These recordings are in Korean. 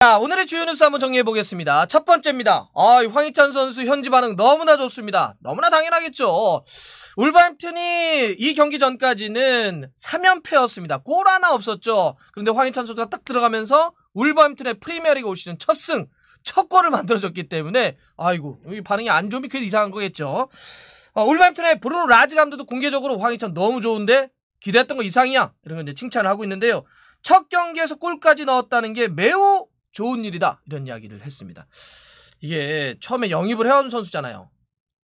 자 오늘의 주요 뉴스 한번 정리해보겠습니다. 첫 번째입니다. 아, 황희찬 선수 현지 반응 너무나 좋습니다. 너무나 당연하겠죠. 울버햄튼이 이 경기 전까지는 3연패였습니다. 골 하나 없었죠. 그런데 황희찬 선수가 딱 들어가면서 울버햄튼의 프리미어리그 올 시즌 첫 승, 첫 골을 만들어줬기 때문에 아이고 이 반응이 안 좋으면 그게 이상한 거겠죠. 어, 울버햄튼의 브루노 라즈 감독도 공개적으로 황희찬 너무 좋은데 기대했던 거 이상이야 이런 건 이제 칭찬을 하고 있는데요. 첫 경기에서 골까지 넣었다는 게 매우 좋은 일이다 이런 이야기를 했습니다. 이게 처음에 영입을 해온 선수잖아요.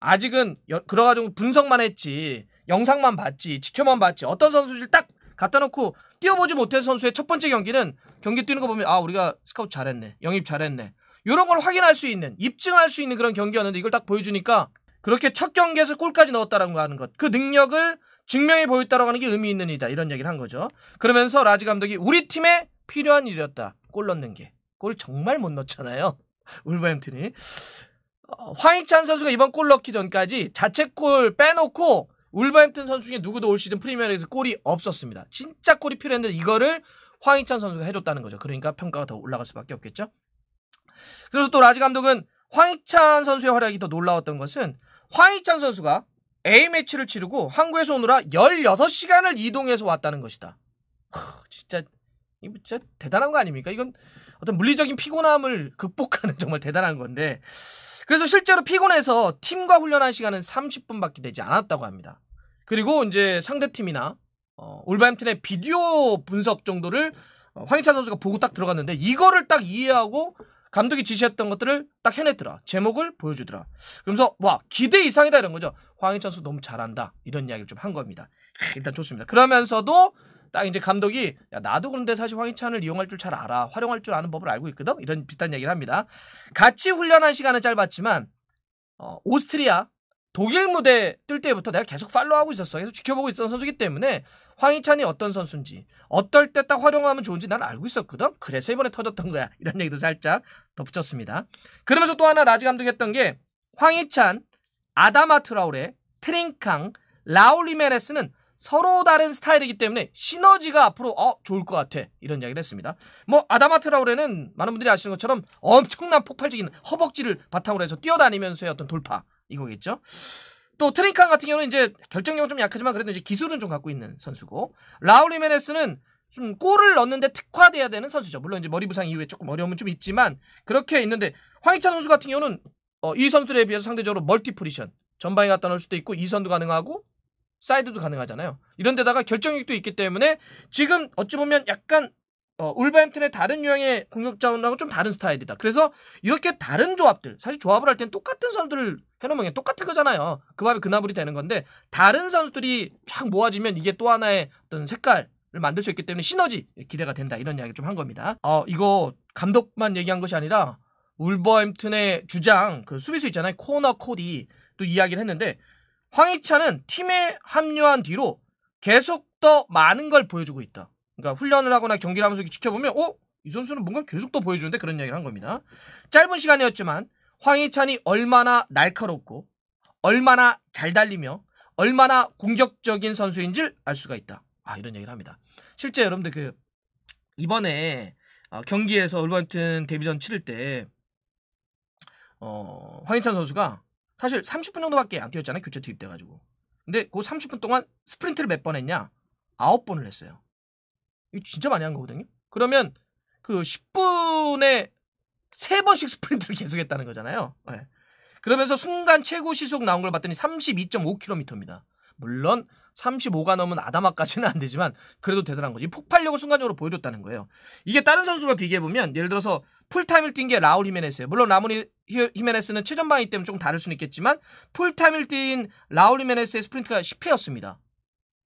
아직은 그래가지고 분석만 했지 영상만 봤지 지켜만 봤지 어떤 선수를 딱 갖다 놓고 뛰어보지 못한 선수의 첫 번째 경기는 경기 뛰는 거 보면 아 우리가 스카우트 잘했네 영입 잘했네 이런 걸 확인할 수 있는 입증할 수 있는 그런 경기였는데 이걸 딱 보여주니까 그렇게 첫 경기에서 골까지 넣었다라고 하는 것 그 능력을 증명해 보였다라고 하는 게 의미 있는 이다 이런 얘기를 한 거죠 그러면서 라지 감독이 우리 팀에 필요한 일이었다 골 넣는 게골 정말 못 넣잖아요. 울버햄튼이. 어, 황희찬 선수가 이번 골 넣기 전까지 자책골 빼놓고 울버햄튼 선수 중에 누구도 올 시즌 프리미어리에서 골이 없었습니다. 진짜 골이 필요했는데 이거를 황희찬 선수가 해줬다는 거죠. 그러니까 평가가 더 올라갈 수밖에 없겠죠. 그래서 또 라지 감독은 황희찬 선수의 활약이 더 놀라웠던 것은 황희찬 선수가 A매치를 치르고 항구에서 오느라 16시간을 이동해서 왔다는 것이다. 허, 진짜, 이거 진짜 대단한 거 아닙니까? 이건 어떤 물리적인 피곤함을 극복하는 정말 대단한 건데 그래서 실제로 피곤해서 팀과 훈련한 시간은 30분밖에 되지 않았다고 합니다. 그리고 이제 상대팀이나 어, 울버햄튼의 비디오 분석 정도를 어, 황희찬 선수가 보고 딱 들어갔는데 이거를 딱 이해하고 감독이 지시했던 것들을 딱 해냈더라. 제목을 보여주더라. 그러면서 와 기대 이상이다 이런 거죠. 황희찬 선수 너무 잘한다 이런 이야기를 좀 한 겁니다. 일단 좋습니다. 그러면서도 딱 이제 감독이 야, 나도 그런데 사실 황희찬을 이용할 줄 잘 알아. 활용할 줄 아는 법을 알고 있거든. 이런 비슷한 얘기를 합니다. 같이 훈련한 시간은 짧았지만 어, 오스트리아 독일 무대 뜰 때부터 내가 계속 팔로우하고 있었어. 계속 지켜보고 있던 었 선수기 때문에 황희찬이 어떤 선수인지 어떨 때 딱 활용하면 좋은지 난 알고 있었거든. 그래서 이번에 터졌던 거야. 이런 얘기도 살짝 덧붙였습니다. 그러면서 또 하나 라지 감독이 했던 게 황희찬, 아다마 트라우레, 트링캉, 라울 리메레스는 서로 다른 스타일이기 때문에 시너지가 앞으로 어 좋을 것 같아 이런 이야기를 했습니다. 뭐 아담 아트라우레는 많은 분들이 아시는 것처럼 엄청난 폭발적인 허벅지를 바탕으로 해서 뛰어다니면서의 어떤 돌파 이거겠죠. 또 트링칸 같은 경우는 이제 결정력은 좀 약하지만 그래도 이제 기술은 좀 갖고 있는 선수고 라울 리메네스는좀 골을 넣는데 특화돼야 되는 선수죠. 물론 이제 머리 부상 이후에 조금 어려움은 좀 있지만 그렇게 있는데 황희찬 선수 같은 경우는 어, 이 선수들에 비해서 상대적으로 멀티포지션 전방에 갖다 놓을 수도 있고 이선도 가능하고 사이드도 가능하잖아요. 이런 데다가 결정력도 있기 때문에 지금 어찌 보면 약간 어, 울버햄튼의 다른 유형의 공격 자원하고 좀 다른 스타일이다. 그래서 이렇게 다른 조합들, 사실 조합을 할 때는 똑같은 선수들을 해놓으면 똑같은 거잖아요. 그 밥이 그나물이 되는 건데 다른 선수들이 쫙 모아지면 이게 또 하나의 어떤 색깔을 만들 수 있기 때문에 시너지 기대가 된다 이런 이야기 를좀 한 겁니다. 어 이거 감독만 얘기한 것이 아니라 울버햄튼의 주장 그 수비수 있잖아요 코너 코디 또 이야기를 했는데 황희찬은 팀에 합류한 뒤로 계속 더 많은 걸 보여주고 있다. 그러니까 훈련을 하거나 경기를 하면서 지켜보면 어? 이 선수는 뭔가 계속 더 보여주는데 그런 이야기를 한 겁니다. 짧은 시간이었지만 황희찬이 얼마나 날카롭고 얼마나 잘 달리며 얼마나 공격적인 선수인지를 알 수가 있다. 아 이런 얘기를 합니다. 실제 여러분들 그 이번에 어, 경기에서 올버튼 데뷔전 치를 때 어, 황희찬 선수가 사실 30분 정도밖에 안 뛰었잖아요. 교체 투입돼 가지고. 근데 그 30분 동안 스프린트를 몇 번 했냐? 9번을 했어요. 이거 진짜 많이 한 거거든요. 그러면 그 10분에 3번씩 스프린트를 계속했다는 거잖아요. 네. 그러면서 순간 최고 시속 나온 걸 봤더니 32.5km입니다. 물론 35가 넘은 아담아까지는 안 되지만 그래도 대단한 거지. 폭발력을 순간적으로 보여줬다는 거예요. 이게 다른 선수와 비교해보면 예를 들어서 풀타임을 뛴 게 라울 히메네스예요. 물론 라모니 히메네스는 최전방이기 때문에 조금 다를 수는 있겠지만 풀타임을 뛴 라울 히메네스의 스프린트가 10회였습니다.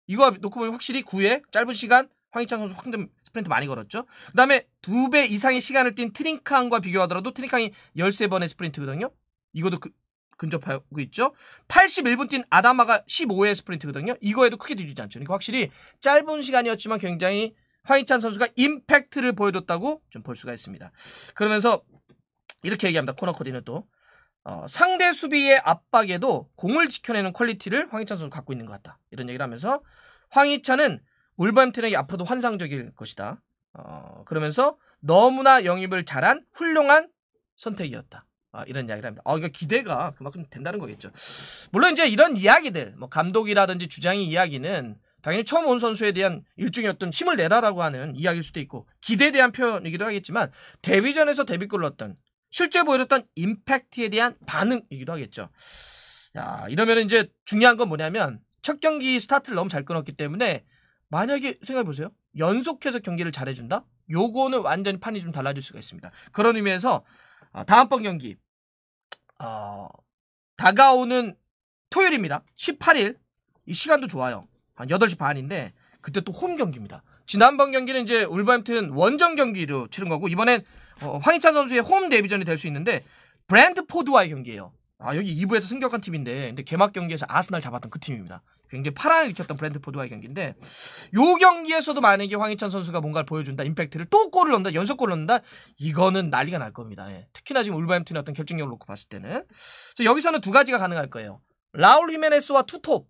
이거 놓고 보면 확실히 9회 짧은 시간 황희찬 선수 확정 스프린트 많이 걸었죠. 그 다음에 2배 이상의 시간을 뛴 트링캉과 비교하더라도 트링캉이 13번의 스프린트거든요. 이것도 그, 근접하고 있죠. 81분 뛴 아다마가 15회 스프린트거든요. 이거에도 크게 뒤지지 않죠. 그러니까 확실히 짧은 시간이었지만 굉장히 황희찬 선수가 임팩트를 보여줬다고 좀 볼 수가 있습니다. 그러면서 이렇게 얘기합니다. 코너 코디는 또 어, 상대 수비의 압박에도 공을 지켜내는 퀄리티를 황희찬 선수 갖고 있는 것 같다. 이런 얘기를 하면서 황희찬은 울버햄튼의 앞으로도 환상적일 것이다. 어, 그러면서 너무나 영입을 잘한 훌륭한 선택이었다. 아, 이런 이야기를 합니다. 아, 이거 기대가 그만큼 된다는 거겠죠. 물론 이제 이런 이야기들, 뭐 감독이라든지 주장의 이야기는 당연히 처음 온 선수에 대한 일종의 어떤 힘을 내라라고 하는 이야기일 수도 있고 기대에 대한 표현이기도 하겠지만 데뷔전에서 데뷔골을 넣었던 실제 보여줬던 임팩트에 대한 반응이기도 하겠죠. 야 이러면 이제 중요한 건 뭐냐면 첫 경기 스타트를 너무 잘 끊었기 때문에 만약에 생각해 보세요. 연속해서 경기를 잘해준다? 요거는 완전히 판이 좀 달라질 수가 있습니다. 그런 의미에서 아, 다음번 경기 어, 다가오는 토요일입니다. 18일 이 시간도 좋아요. 한 8시 반인데 그때 또 홈 경기입니다. 지난번 경기는 이제 울버햄튼 원정 경기로 치른 거고 이번엔 어, 황희찬 선수의 홈 데뷔전이 될 수 있는데 브랜드포드와의 경기예요. 아 여기 2부에서 승격한 팀인데 근데 개막 경기에서 아스날 잡았던 그 팀입니다. 굉장히 파란을 일으켰던 브랜드포드와의 경기인데 요 경기에서도 만약에 황희찬 선수가 뭔가를 보여준다 임팩트를 또 골을 넣는다 연속골을 넣는다 이거는 난리가 날 겁니다. 예. 특히나 지금 울버햄튼의 어떤 결정력을 놓고 봤을 때는 여기서는 두 가지가 가능할 거예요. 라울 히메네스와 투톱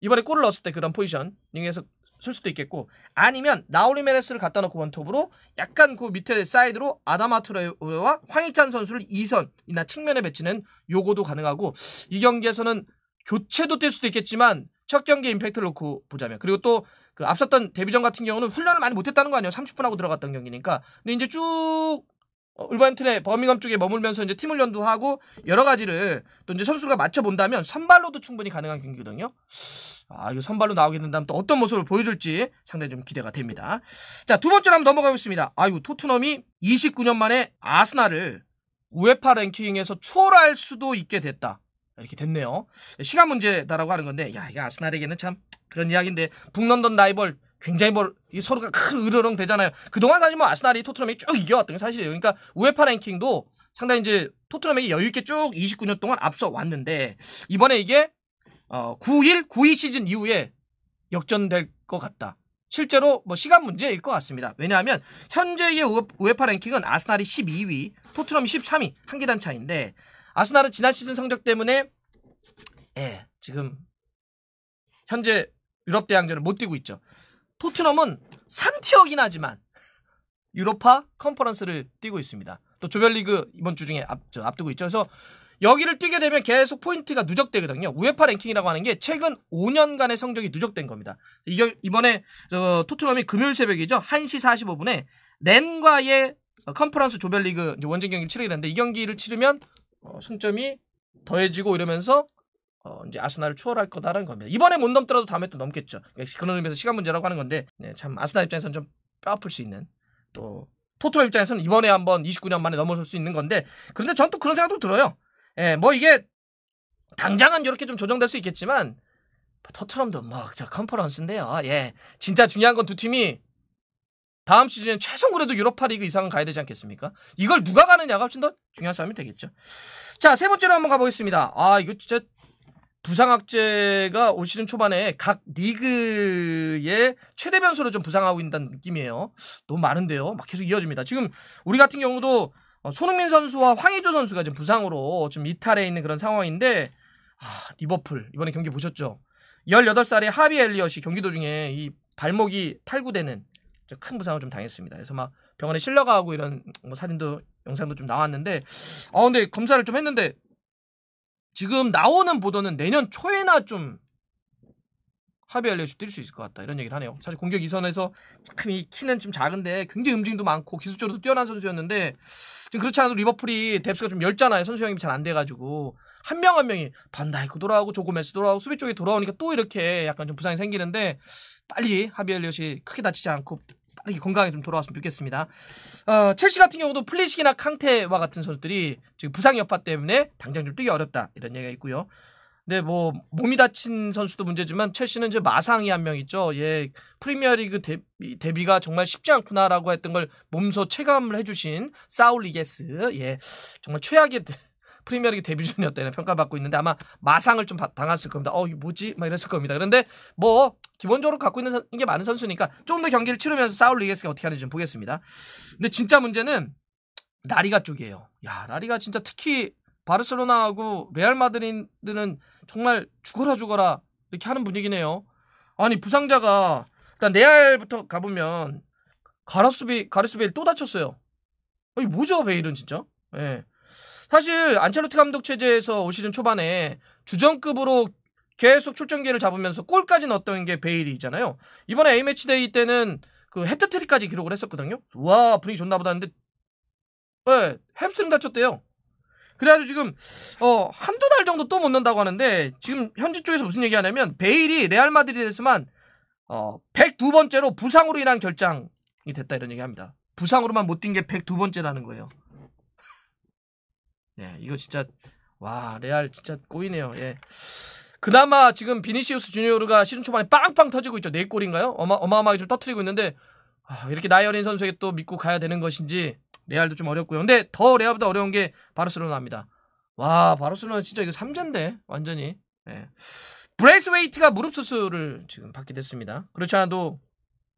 이번에 골을 넣었을 때 그런 포지션링에서 쓸 수도 있겠고 아니면 나올리 메네스를 갖다 놓고 원톱으로 약간 그 밑에 사이드로 아다마트레와 황희찬 선수를 2선이나 측면에 배치는 요거도 가능하고 이 경기에서는 교체도 될 수도 있겠지만 첫 경기 임팩트를 놓고 보자면 그리고 또 그 앞섰던 데뷔전 같은 경우는 훈련을 많이 못했다는 거 아니에요 30분 하고 들어갔던 경기니까 근데 이제 쭉 어, 울버햄튼의 버밍엄 쪽에 머물면서 이제 팀을 연두하고 여러 가지를 또 이제 선수가 맞춰 본다면 선발로도 충분히 가능한 경기거든요. 아, 이거 선발로 나오게 된다면 또 어떤 모습을 보여줄지 상당히 좀 기대가 됩니다. 자, 두 번째로 한번 넘어가겠습니다. 아유, 토트넘이 29년 만에 아스날을 우에파 랭킹에서 추월할 수도 있게 됐다. 이렇게 됐네요. 시간 문제다라고 하는 건데, 야, 이거 아스날에게는 참 그런 이야기인데, 북런던 라이벌 굉장히 뭐 서로가 큰 으르렁 되잖아요. 그동안 사실 뭐 아스날이 토트넘이 쭉 이겨왔던 게 사실이에요. 그러니까 우에파 랭킹도 상당히 이제 토트넘에게 여유 있게 쭉 29년 동안 앞서 왔는데 이번에 이게 어 9일 9위 시즌 이후에 역전될 것 같다. 실제로 뭐 시간 문제일 것 같습니다. 왜냐하면 현재의 우에파 랭킹은 아스날이 12위, 토트넘이 13위 한 계단 차인데 아스날은 지난 시즌 성적 때문에 예, 지금 현재 유럽 대항전을 못 뛰고 있죠. 토트넘은 3티어긴 하지만 유로파 컨퍼런스를 뛰고 있습니다. 또 조별리그 이번 주 중에 앞, 저, 앞두고 있죠. 그래서 여기를 뛰게 되면 계속 포인트가 누적되거든요. 우에파 랭킹이라고 하는 게 최근 5년간의 성적이 누적된 겁니다. 이겨, 이번에 어, 토트넘이 금요일 새벽이죠. 1시 45분에 렌과의 어, 컨퍼런스 조별리그 원정 경기를 치르게 되는데 이 경기를 치르면 어, 승점이 더해지고 이러면서 어, 이제 아스날을 추월할 거다라는 겁니다. 이번에 못 넘더라도 다음에 또 넘겠죠. 역시 그러니까 그런 의미에서 시간 문제라고 하는 건데 네, 참 아스날 입장에서는 좀뼈 아플 수 있는 또 토트넘 입장에서는 이번에 한번 29년 만에 넘어설 수 있는 건데 그런데 전 또 그런 생각도 들어요. 예, 뭐 이게 당장은 이렇게 좀 조정될 수 있겠지만 토트넘도 막저 뭐 컨퍼런스인데요. 예, 진짜 중요한 건 두 팀이 다음 시즌에 최소 그래도 유럽파 리그 이상은 가야 되지 않겠습니까? 이걸 누가 가느냐가 훨씬 더 중요한 싸움이 되겠죠. 자, 세 번째로 한번 가보겠습니다. 아, 이거 진짜 부상학제가 올 시즌 초반에 각 리그의 최대 변수로 좀 부상하고 있다는 느낌이에요. 너무 많은데요. 막 계속 이어집니다. 지금 우리 같은 경우도 어, 손흥민 선수와 황희조 선수가 지금 부상으로 좀 이탈해 있는 그런 상황인데 아, 리버풀 이번에 경기 보셨죠? 18살의 하비 엘리엇이 경기 도중에 이 발목이 탈구되는 큰 부상을 좀 당했습니다. 그래서 막 병원에 실려가고 이런 뭐 사진도 영상도 좀 나왔는데 아 근데 검사를 좀 했는데 지금 나오는 보도는 내년 초에나 좀 합의 알려주 뛸수 있을 것 같다 이런 얘기를 하네요. 사실 공격 이선에서 참 이 키는 좀 작은데 굉장히 움직임도 많고 기술적으로도 뛰어난 선수였는데 지금 그렇지 않아도 리버풀이 뎁스가 좀 열잖아요. 선수 영입이 잘 안 돼가지고 한 명한 한 명이 반다이크 돌아오고 조고메스 돌아오고 수비 쪽에 돌아오니까 또 이렇게 약간 좀 부상이 생기는데 빨리 하비 엘리엇이 크게 다치지 않고 빨게 건강에 좀 돌아왔으면 좋겠습니다. 어, 첼시 같은 경우도 플리식이나 캉테와 같은 선수들이 지금 부상 여파 때문에 당장 좀 뛰기 어렵다 이런 얘기가 있고요. 근데 네, 뭐 몸이 다친 선수도 문제지만 첼시는 이제 마상이 한 명 있죠. 예, 프리미어리그 데뷔, 데뷔가 정말 쉽지 않구나라고 했던 걸 몸소 체감을 해주신 사울리게스, 예, 정말 최악의 프리미어리그 데뷔전이었다 는 평가받고 있는데 아마 마상을 좀 당했을 겁니다. 어, 이 뭐지? 막 이랬을 겁니다. 그런데 뭐 기본적으로 갖고 있는 선, 게 많은 선수니까 조금 더 경기를 치르면서 사울 리에스가 어떻게 하는지 좀 보겠습니다. 근데 진짜 문제는 라리가 쪽이에요. 야, 라리가 진짜 특히 바르셀로나하고 레알 마드리드는 정말 죽어라 죽어라 이렇게 하는 분위기네요. 아니 부상자가 일단 레알부터 가보면 가르스비가라스베또 다쳤어요. 아니 뭐죠 베일은 진짜? 예. 사실 안첼로티 감독 체제에서 올 시즌 초반에 주전급으로 계속 출전기를 잡으면서 골까지 넣었던 게 베일이잖아요. 이번에 A매치 데이 때는 그 헤트트릭까지 기록을 했었거든요. 와 분위기 좋나 보다 했는데 네, 햄스트링 다쳤대요. 그래가지고 지금 어 한두 달 정도 또 못 넣는다고 하는데 지금 현지 쪽에서 무슨 얘기하냐면 베일이 레알 마드리드에서만 어 102번째로 부상으로 인한 결장이 됐다 이런 얘기합니다. 부상으로만 못 뛴 게 102번째라는 거예요. 네, 이거 진짜 와 레알 진짜 꼬이네요. 예. 그나마 지금 비니시우스 주니어르가 시즌 초반에 빵빵 터지고 있죠. 네 골인가요? 어마, 어마어마하게 좀 터트리고 있는데 아, 이렇게 나이 어린 선수에게 또 믿고 가야 되는 것인지 레알도 좀 어렵고요. 근데 더 레알보다 어려운 게 바르셀로나입니다. 와 바르셀로나 진짜 이거 3전데 완전히 예. 브레이스웨이트가 무릎 수술을 지금 받게 됐습니다. 그렇지 않아도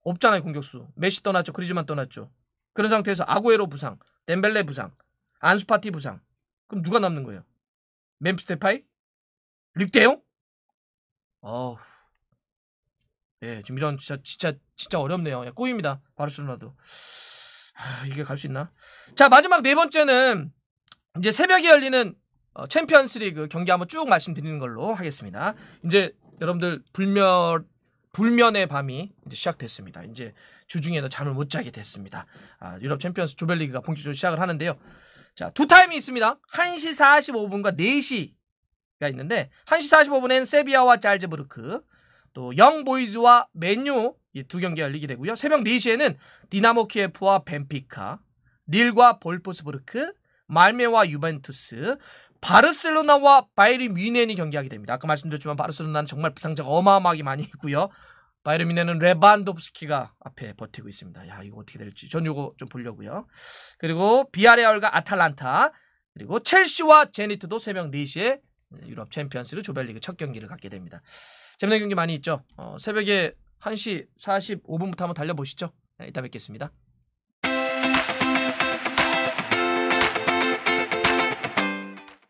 없잖아요 공격수. 메시 떠났죠. 그리즈만 떠났죠. 그런 상태에서 아구에로 부상, 덴벨레 부상, 안수파티 부상 그럼 누가 남는 거예요? 멤피스 데파이? 릭데용 어우. 예, 지금 이런 진짜 진짜 진짜 어렵네요. 야, 예, 꼬입니다. 바르셀로나도. 하, 이게 갈 수 있나? 자, 마지막 네 번째는 이제 새벽에 열리는 어, 챔피언스리그 경기 한번 쭉 말씀드리는 걸로 하겠습니다. 이제 여러분들 불멸 불면의 밤이 이제 시작됐습니다. 이제 주중에도 잠을 못 자게 됐습니다. 아, 유럽 챔피언스 조별리그가 본격적으로 시작을 하는데요. 자, 두 타임이 있습니다. 1시 45분과 4시가 있는데 1시 45분엔 세비야와 짤즈부르크, 또 영보이즈와 맨유 이두 경기가 열리게 되고요. 새벽 4시에는 디나모 키예프와 벤피카, 닐과 볼포스부르크, 말메와 유벤투스, 바르셀로나와 바이리 뮌헨이 경기하게 됩니다. 아까 말씀드렸지만 바르셀로나는 정말 부상자가 어마어마하게 많이 있고요. 바이에른 미네는 레반도프스키가 앞에 버티고 있습니다. 야 이거 어떻게 될지 전 이거 좀 보려고요. 그리고 비아레얼과 아탈란타 그리고 첼시와 제니트도 새벽 4시에 유럽 챔피언스리 조별리그 첫 경기를 갖게 됩니다. 재밌는 경기 많이 있죠. 어, 새벽에 1시 45분부터 한번 달려보시죠. 네, 이따 뵙겠습니다.